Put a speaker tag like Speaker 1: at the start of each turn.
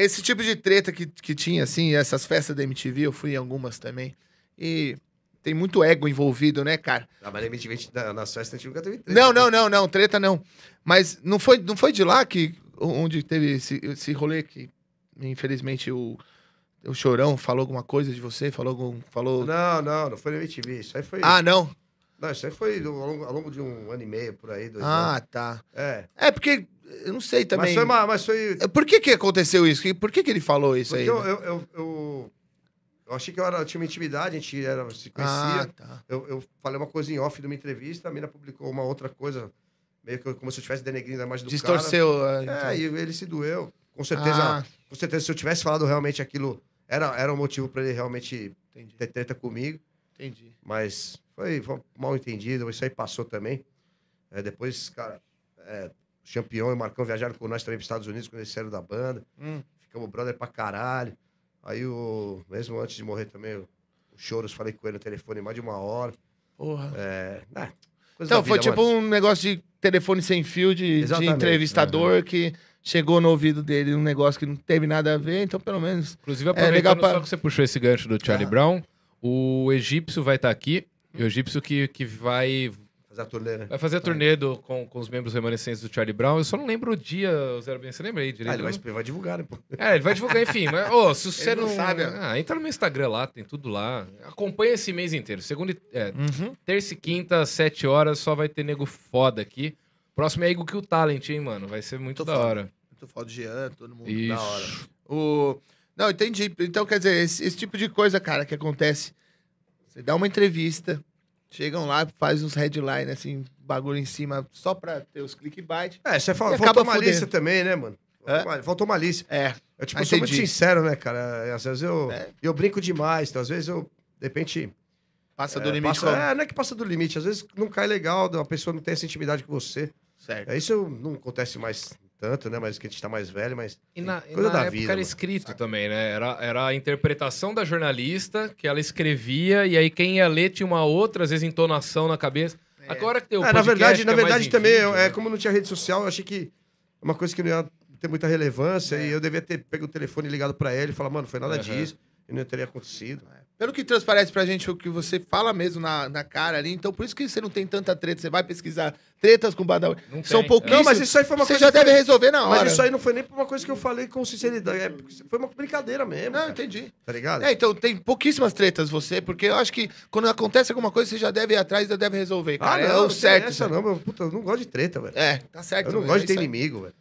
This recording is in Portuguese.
Speaker 1: Esse tipo de treta que, que tinha, assim, essas festas da MTV, eu fui em algumas também. E tem muito ego envolvido, né, cara? Ah, mas na MTV, na, nas festas, a gente nunca teve treta. Não, né? não, não, não, treta não. Mas não foi, não foi de lá que, onde teve esse, esse rolê que, infelizmente, o, o Chorão falou alguma coisa de você? Falou algum, Falou... Não, não, não foi na MTV. Isso aí foi. Ah, não?
Speaker 2: Não, isso aí foi ao longo, ao longo de um ano e meio por aí. Dois ah, anos.
Speaker 1: tá. É. É, porque eu não sei também. Mas foi, uma, mas foi... É, por que, que aconteceu isso? Por que, que ele falou isso Porque aí? Eu, eu,
Speaker 2: eu, eu, eu, achei que eu, era, eu tinha uma intimidade, a gente era, se conhecia. Ah, tá. eu, eu falei uma coisa em off de uma entrevista, a mina publicou uma outra coisa, meio que como se eu tivesse denegrindo a imagem do Distorceu, cara. Distorceu. É, e ele se doeu. Com certeza, ah. com certeza, se eu tivesse falado realmente aquilo, era, era um motivo para ele realmente Entendi. ter treta comigo. Entendi. Mas foi, foi mal entendido, isso aí passou também. É, depois, cara, Champion e o Marcão viajaram com nós também Estados Unidos quando eles saíram da banda. Hum. Ficamos brother pra caralho. Aí, o, mesmo antes de morrer também, o, Choros, falei com ele no telefone mais de uma hora. Porra. É, né, então, foi vida, tipo um
Speaker 1: negócio de telefone sem fio de, de entrevistador né. que chegou no ouvido dele um negócio que não teve nada a ver, então pelo menos. Inclusive, é aproveitando é legal pra... só
Speaker 3: que você puxou esse gancho do Charlie ah. Brown, o egípcio vai estar tá aqui. O egípcio que, que vai Fazer a turnê, né? Vai fazer a turnê do, com, com os membros remanescentes do Charlie Brown. Eu só não lembro o dia, Zero Bem, você lembra aí direito? Ah, ele vai, ele vai divulgar, né? Pô? É, ele vai divulgar, enfim. Mas, oh, se você não, não, sabe. Ah, entra no meu Instagram lá, tem tudo lá. Acompanha esse mês inteiro. Segunda, é, uhum. terça e quinta, sete horas, só vai ter nego foda aqui. Próximo é que o Talent, hein, mano? Vai ser muito da foda. hora.
Speaker 1: Muito foda, Jean, todo mundo Ixi. da hora. O... Não, entendi. Então, quer dizer, esse, esse tipo de coisa, cara, que acontece. Você dá uma entrevista, Chegam lá, faz uns headlines, assim, bagulho em cima, só pra ter os clickbait. É, você fala, faltou malícia também, né, mano? É? Faltou malícia. É. Eu,
Speaker 2: tipo, ah, sou muito sincero, né, cara? É, às vezes eu, é. eu brinco demais, então, às vezes eu, de repente...
Speaker 1: Passa é, do limite. Passa, é,
Speaker 2: não é que passa do limite. Às vezes não cai legal, a pessoa não tem essa intimidade com você. Certo. É, isso não acontece mais tanto, né? Mas que a gente tá mais velho, mas. E na, coisa e na da época vida, era
Speaker 3: escrito mano. também, né? Era, era a interpretação da jornalista que ela escrevia, e aí quem ia ler tinha uma outra, às vezes, entonação na cabeça. É. Agora que tem o ah, Na verdade, é na é verdade também, vídeo,
Speaker 2: é, né? como não tinha rede social, eu achei que é uma coisa que não ia ter muita relevância, é. e eu devia ter pego o
Speaker 1: telefone ligado para ela e falar, mano, foi nada uhum. disso e não teria acontecido. Né? Pelo que transparece pra gente o que você fala mesmo na, na cara ali, então por isso que você não tem tanta treta, você vai pesquisar tretas com o Badawi. Não São tem. pouquíssimos. Não, mas isso aí foi uma você coisa. Você já deve resolver na hora. Mas isso aí
Speaker 2: não foi nem uma coisa que eu falei com sinceridade. É,
Speaker 1: foi uma brincadeira mesmo. Não, cara. entendi. Tá ligado? É, então tem pouquíssimas tretas você, porque eu acho que quando acontece alguma coisa, você já deve ir atrás e deve resolver. Cara. Ah, é não, é o não certo. Essa, né? não,
Speaker 2: meu, puta, eu não gosto de treta, velho. É, tá certo. Eu não velho, gosto de é ter inimigo, velho.